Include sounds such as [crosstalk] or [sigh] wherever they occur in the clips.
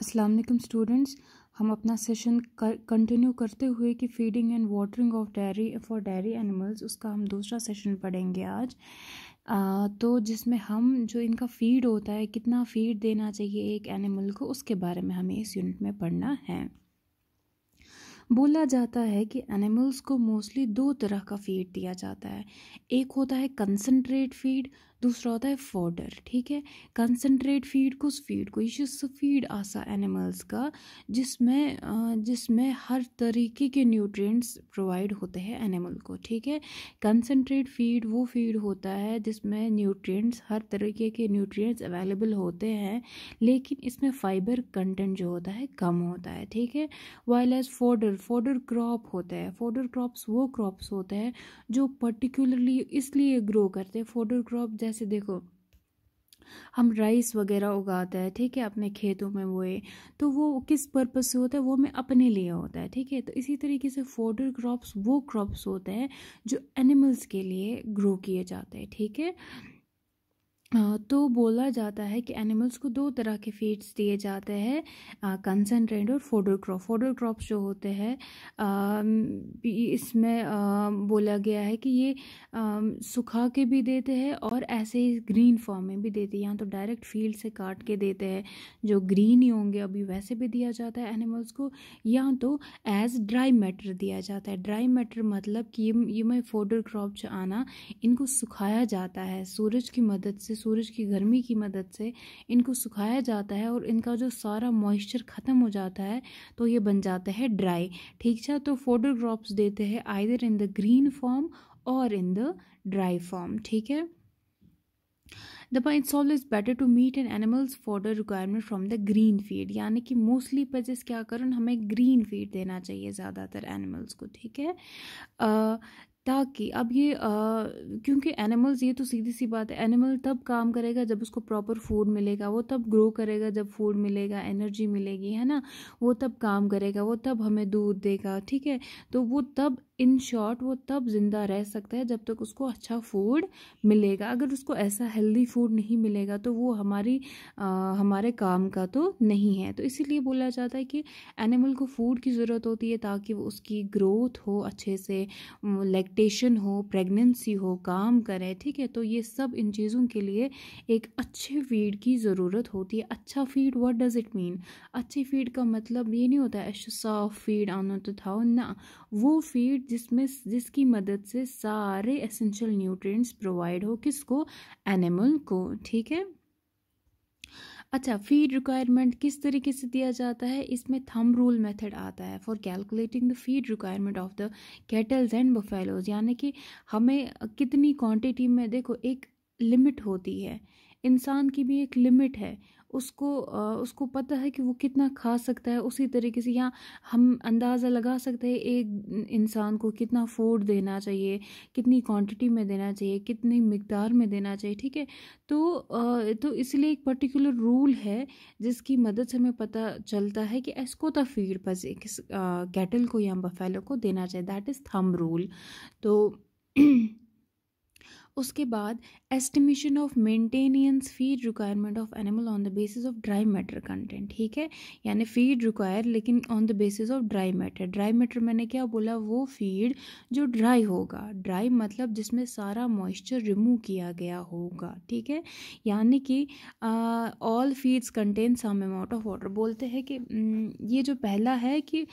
अस्सलाम वालेकुम स्टूडेंट्स हम अपना सेशन कंटिन्यू करते हुए कि feeding and watering of dairy for dairy animals उसका हम दूसरा सेशन पढ़ेंगे आज आ, तो जिसमें हम जो इनका फीड होता है कितना फीड देना चाहिए एक एनिमल को उसके बारे में हमें इस यूनिट में पढ़ना है बोला जाता है कि एनिमल्स को मोस्टली दो तरह का फीड दिया जाता है एक होता है कंसनट्रेट फीड दूसरा होता है फोडर ठीक है कंसनट्रेट फीड कुछ फीड को ये फीड आसा एनिमल्स का जिसमें जिसमें हर तरीके के न्यूट्रिएंट्स प्रोवाइड होते हैं एनिमल को ठीक है कंसनट्रेट फीड वो फीड होता है जिसमें न्यूट्रिएंट्स हर तरीके के न्यूट्रिएंट्स अवेलेबल होते हैं लेकिन इसमें फाइबर कंटेंट जो होता है कम होता है ठीक है while as fodder fodder crop होता है फोडर क्रॉप्स वो क्रॉप्स होते हैं जो पर्टिकुलरली इसलिए ग्रो करते हैं फोडर क्रॉप जैसे जैसे देखो हम राइस वगैरह उगाते हैं ठीक है अपने खेतों में बोए तो वो किस पर्पज़ से होता है वो हमें अपने लिए होता है ठीक है तो इसी तरीके से फोडर क्रॉप्स वो क्रॉप्स होते हैं जो एनिमल्स के लिए ग्रो किए जाते हैं ठीक है थीके? तो बोला जाता है कि एनिमल्स को दो तरह के फीड्स दिए जाते हैं कंसनट्रेट और फोडर क्रॉप जो होते हैं इसमें बोला गया है कि ये आ, सुखा के भी देते हैं और ऐसे ही ग्रीन फॉर्म में भी देते हैं यहाँ तो डायरेक्ट फील्ड से काट के देते हैं जो ग्रीन ही होंगे अभी वैसे भी दिया जाता है एनिमल्स को या तो एज ड्राई मैटर दिया जाता है ड्राई मैटर मतलब कि ये ये में फोडर क्रॉप जो आना इनको सुखाया जाता है सूरज की मदद से सूरज की गर्मी की मदद से इनको सुखाया जाता है और इनका जो सारा मॉइस्चर ख़त्म हो जाता है तो ये बन जाता है ड्राई तो ठीक है तो फोटोग्राफ्स देते हैं either in the green form और इन द ड्राई फॉर्म ठीक है दबा it's always better to meet an animals for the requirement from the green feed यानी कि मोस्टली पजेस क्या करें हमें ग्रीन फीड देना चाहिए ज़्यादातर एनिमल्स को ठीक है ताकि अब ये क्योंकि एनिमल्स ये तो सीधी सी बात है एनिमल तब काम करेगा जब उसको प्रॉपर फूड मिलेगा वो तब ग्रो करेगा जब फूड मिलेगा एनर्जी मिलेगी है ना वो तब काम करेगा वो तब हमें दूध देगा ठीक है तो वो तब इन शॉर्ट वो तब ज़िंदा रह सकता है जब तक उसको अच्छा फूड मिलेगा अगर उसको ऐसा हेल्दी फूड नहीं मिलेगा तो वो हमारी आ, हमारे काम का तो नहीं है तो इसीलिए बोला जाता है कि एनिमल को फूड की ज़रूरत होती है ताकि वो उसकी ग्रोथ हो अच्छे से लेग लैक्टेशन हो प्रेगनेंसी हो काम करें ठीक है तो ये सब इन चीज़ों के लिए एक अच्छे फीड की ज़रूरत होती है अच्छा feed what does it mean अच्छी फीड का मतलब ये नहीं होता है साफ फीड आना तो था ना वो फीड जिसमें जिसकी मदद से सारे एसेंशियल न्यूट्रिएंट्स प्रोवाइड हो किसको एनिमल को ठीक है अच्छा फ़ीड रिक्वायरमेंट किस तरीके से दिया जाता है इसमें थम रूल मेथड आता है for calculating the feed requirement of the cattles and buffaloes यानी कि हमें कितनी क्वांटिटी में देखो एक लिमिट होती है इंसान की भी एक लिमिट है उसको उसको पता है कि वो कितना खा सकता है उसी तरीके से या हम अंदाज़ा लगा सकते हैं एक इंसान को कितना फूड देना चाहिए कितनी क्वांटिटी में देना चाहिए कितनी मकदार में देना चाहिए ठीक है तो तो इसलिए एक पर्टिकुलर रूल है जिसकी मदद से हमें पता चलता है कि इसको तो फीड बस एक कैटल को या बफेलो को देना चाहिए दैट इज़ थम रूल तो [clears throat] उसके बाद estimation of maintenance feed requirement of animal on the basis of dry matter content ठीक है यानी फीड रिक्वायर लेकिन on the basis of dry matter dry matter मैंने क्या बोला वो फीड जो ड्राई होगा ड्राई मतलब जिसमें सारा मॉइस्चर रिमूव किया गया होगा ठीक है यानी कि all feeds contain some amount of water बोलते हैं कि ये जो पहला है कि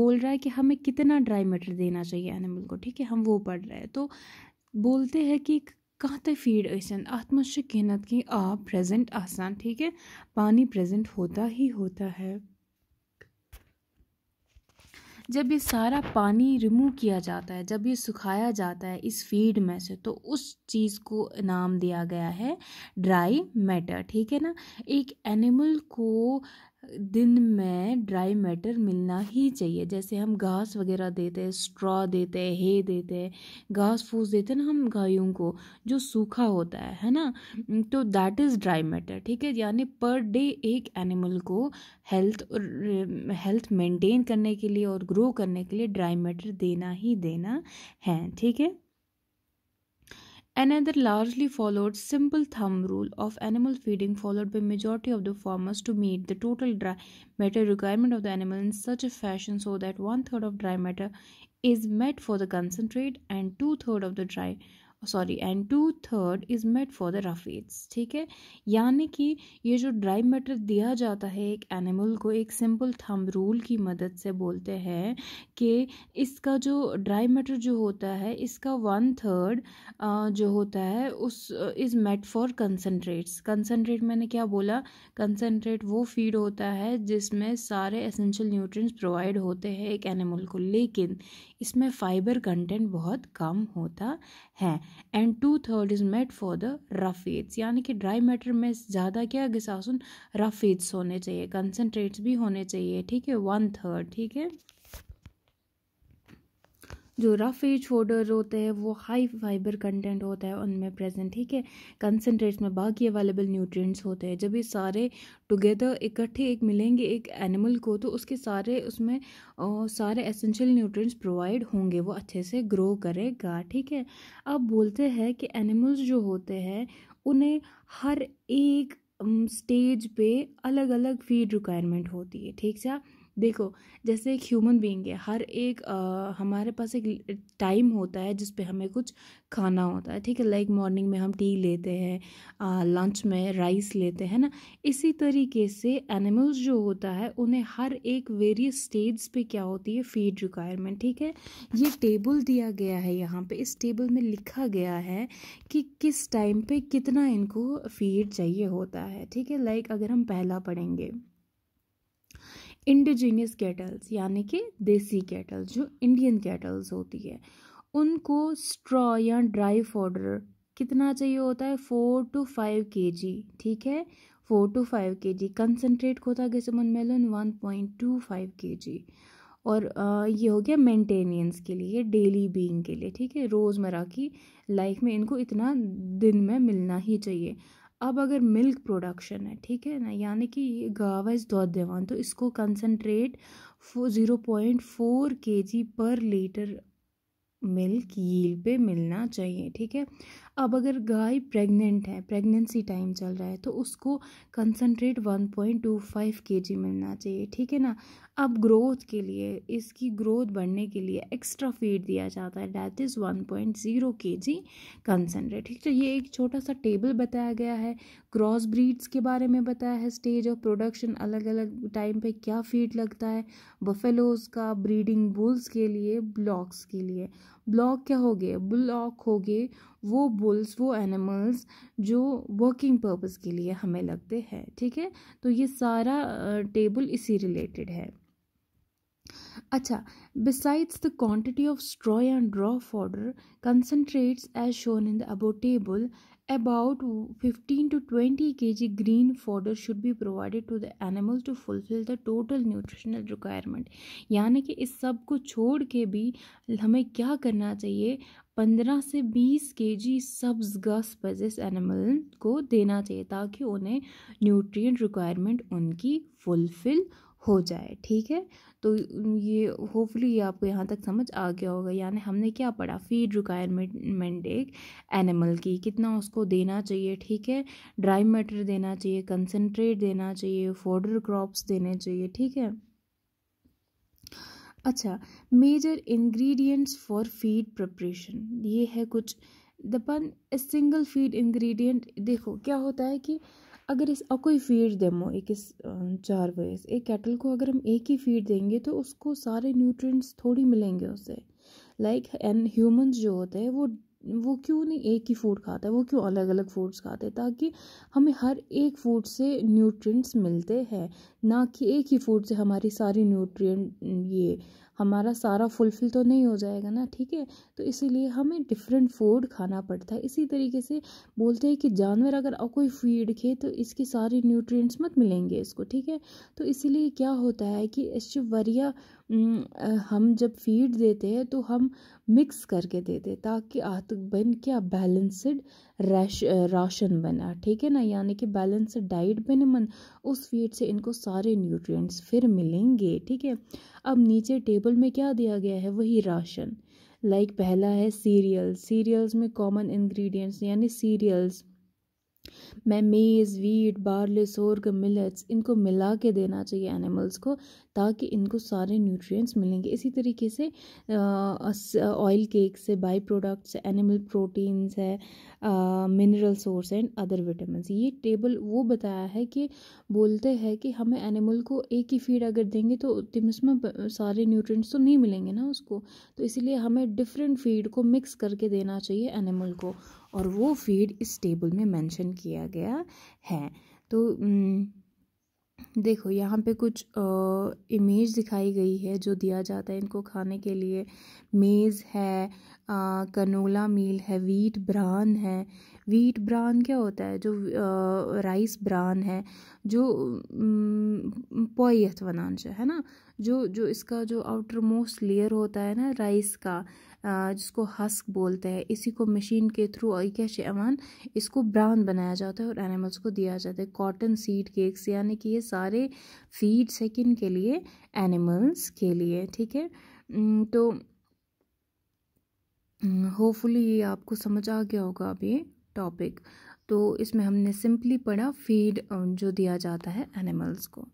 बोल रहा है कि हमें कितना ड्राई मैटर देना चाहिए एनिमल को ठीक है हम वो पढ़ रहे हैं तो بولتے ہیں کہِ کانٛہہ تہِ فیٖڈ ٲسِن اَتھ منٛز چھُ کیٚنٛہہ نَتہٕ کیٚنٛہہ آب پرٛٮ۪زٮ۪نٛٹ آسان ٹھیٖک ہے پانی پرٛٮ۪زٮ۪نٛٹ ہوتا ही होता है जब ये सारा पानी रिमूव किया जाता है जब ये सुखाया जाता है इस फीड में से तो उस चीज़ को नाम दिया गया है ड्राई मैटर ठीक है ना एक एनिमल को दिन में ड्राई मैटर मिलना ही चाहिए जैसे हम घास वगैरह देते हैं स्ट्रॉ देते हैं हे देते हैं घास फूस देते हैं ना हम गायों को जो सूखा होता है है ना हम्म। तो दैट इज़ ड्राई मैटर ठीक है यानी पर डे एक एनिमल को हेल्थ और हेल्थ मेंटेन करने के लिए और ग्रो करने के लिए ड्राई मैटर देना ही देना है ठीक है Another largely followed simple thumb rule of animal feeding followed by majority of the farmers to meet the total dry matter requirement of the animal in such a fashion so that one third of dry matter is met for the concentrate and two third of the dry sorry and two third is made for the rough ठीक है यानी कि ये जो dry मटर दिया जाता है एक एनिमल को एक सिंपल थम रूल की मदद से बोलते हैं कि इसका जो ड्राई मटर जो होता है इसका वन थर्ड जो होता है उस is made for concentrates concentrate मैंने क्या बोला कंसनट्रेट वो फीड होता है जिसमें सारे एसेंशियल न्यूट्रिएंट्स प्रोवाइड होते हैं एक एनिमल को लेकिन इसमें फाइबर कंटेंट बहुत कम होता है and two third is made for the roughages यानी कि ड्राई मैटर में ज़्यादा क्या गिसासन रफ एड्स होने चाहिए कंसनट्रेट्स भी होने चाहिए ठीक है वन थर्ड ठीक है जो रफ़ एज होल्डर होते हैं वो हाई फाइबर कंटेंट होता है उनमें प्रेजेंट ठीक है कंसनट्रेट्स में बाकी अवेलेबल न्यूट्रिएंट्स होते हैं जब ये सारे टुगेदर इकट्ठे एक मिलेंगे एक एनिमल को तो उसके सारे उसमें ओ, सारे एसेंशियल न्यूट्रिएंट्स प्रोवाइड होंगे वो अच्छे से ग्रो करेगा ठीक है अब बोलते हैं कि एनिमल्स जो होते हैं उन्हें हर एक स्टेज पे अलग अलग फीड रिक्वायरमेंट होती है ठीक है देखो जैसे एक ह्यूमन बींग है हर एक आ, हमारे पास एक टाइम होता है जिस पे हमें कुछ खाना होता है ठीक है लाइक मॉर्निंग में हम टी लेते हैं लंच में राइस लेते हैं ना इसी तरीके से एनिमल्स जो होता है उन्हें हर एक वेरियस स्टेज पे क्या होती है फीड रिक्वायरमेंट ठीक है ये टेबल दिया गया है यहाँ पे इस टेबल में लिखा गया है कि किस टाइम पर कितना इनको फीड चाहिए होता है ठीक है लाइक अगर हम पहला पढ़ेंगे इंडिजीनियस कैटल्स यानी कि देसी कैटल्स जो इंडियन कैटल्स होती है उनको स्ट्रॉ या ड्राई फोडर कितना चाहिए होता है फोर टू फाइव के जी ठीक है four to five K G concentrate होता गैसमन मेलन one point two five K G और ये हो गया मेंटेनेंस के लिए डेली बीइंग के लिए ठीक है रोज़मर्रा की लाइफ में इनको इतना दिन में मिलना ही चाहिए अब अगर मिल्क प्रोडक्शन है ठीक है ना यानी कि ये गावज दौद देवान तो इसको कंसनट्रेट ज़ीरो पॉइंट फोर के जी पर लीटर मिल्क यील पे मिलना चाहिए ठीक है अब अगर गाय प्रेग्नेंट है प्रेगनेंसी टाइम चल रहा है तो उसको कंसनट्रेट 1.25 पॉइंट मिलना चाहिए ठीक है ना अब ग्रोथ के लिए इसकी ग्रोथ बढ़ने के लिए एक्स्ट्रा फीड दिया जाता है डैट इज़ 1.0 पॉइंट ज़ीरो के जी कंसनट्रेट ठीक है तो ये एक छोटा सा टेबल बताया गया है क्रॉस ब्रीड्स के बारे में बताया है स्टेज ऑफ प्रोडक्शन अलग अलग टाइम पे क्या फीड लगता है बफेलोज़ का ब्रीडिंग बुल्स के लिए ब्लॉक्स के लिए ब्लॉक क्या हो गए ब्लॉक हो गए वो बुल्स वो एनिमल्स जो वर्किंग पर्पस के लिए हमें लगते हैं ठीक है तो ये सारा टेबल इसी रिलेटेड है अच्छा besides the quantity of straw and dry fodder concentrates as shown in the above table About 15 to 20 kg green fodder should be provided to the animals to fulfill the total nutritional requirement. यानी कि इस सब को छोड़ के भी हमें क्या करना चाहिए 15 से 20 kg जी सब्ज घास पजेस एनिमल को देना चाहिए ताकि उन्हें न्यूट्रिएंट रिक्वायरमेंट उनकी फुलफिल हो जाए ठीक है तो ये होपफुली ये आपको यहाँ तक समझ आ गया होगा यानी हमने क्या पढ़ा फीड रिक्वायरमेंट एक एनिमल की कितना उसको देना चाहिए ठीक है ड्राई मटर देना चाहिए कंसनट्रेट देना चाहिए फोडर क्रॉप्स देने चाहिए ठीक है अच्छा major ingredients for feed preparation ये है कुछ दपन सिंगल फीड इंग्रेडिएंट देखो क्या होता है कि अगर इस और कोई फीड देमो एक इस चारवाइस एक कैटल को अगर हम एक ही फीड देंगे तो उसको सारे न्यूट्रिएंट्स थोड़ी मिलेंगे उससे लाइक एन ह्यूमन जो होते हैं वो वो क्यों नहीं एक ही फूड खाता है वो क्यों अलग अलग फूड्स खाते हैं ताकि हमें हर एक फूड से न्यूट्रिएंट्स मिलते हैं ना कि एक ही फूड से हमारी सारी न्यूट्रिएंट ये हमारा सारा फुलफिल तो नहीं हो जाएगा ना ठीक है तो इसीलिए हमें डिफरेंट फूड खाना पड़ता है इसी तरीके से बोलते हैं कि जानवर अगर और कोई फीड खे तो इसके सारे न्यूट्रिएंट्स मत मिलेंगे इसको ठीक है तो इसीलिए क्या होता है कि इस वरिया हम जब फीड देते हैं तो हम मिक्स करके दे दे ताकि आत बन क्या बैलेंसड रैश राशन बना ठीक है ना यानी कि बैलेंसड डाइट बने मन उस फीड से इनको सारे न्यूट्रिएंट्स फिर मिलेंगे ठीक है अब नीचे टेबल में क्या दिया गया है वही राशन लाइक like पहला है सीरियल सीरियल्स में कॉमन इंग्रेडिएंट्स यानी सीरियल्स मैं मेज़ वीट बार्ले सोर्ग मिलट्स इनको मिला के देना चाहिए एनिमल्स को ताकि इनको सारे न्यूट्रिएंट्स मिलेंगे इसी तरीके से ऑयल केक से बाई प्रोडक्ट्स एनिमल प्रोटीन्स है mineral source and other vitamin ये टेबल वो बताया है कि बोलते हैं कि हमें एनिमल को एक ही फीड अगर देंगे तो उसमें सारे न्यूट्रिएंट्स तो नहीं मिलेंगे ना उसको तो इसलिए हमें डिफरेंट फीड को मिक्स करके देना चाहिए एनिमल को और वो फीड इस टेबल में मैंशन किया किया गया है तो देखो यहाँ पे कुछ आ, इमेज दिखाई गई है जो दिया जाता है इनको खाने के लिए मेज़ है आ, कनोला मील है वीट ब्रान है वीट ब्रान क्या होता है जो आ, राइस ब्रान है जो पोयथ वनांश है ना जो जो इसका जो आउटर मोस्ट लेयर होता है ना राइस का जिसको हस्क बोलते हैं इसी को मशीन के थ्रू क्या शेवान इसको ब्राउन बनाया जाता है और एनिमल्स को दिया जाता है कॉटन सीड केक्स यानी कि ये सारे फीड्स है किन के लिए एनिमल्स के लिए ठीक है तो होपफुली ये आपको समझ आ गया होगा अब ये टॉपिक तो इसमें हमने सिंपली पढ़ा फीड जो दिया जाता है एनिमल्स को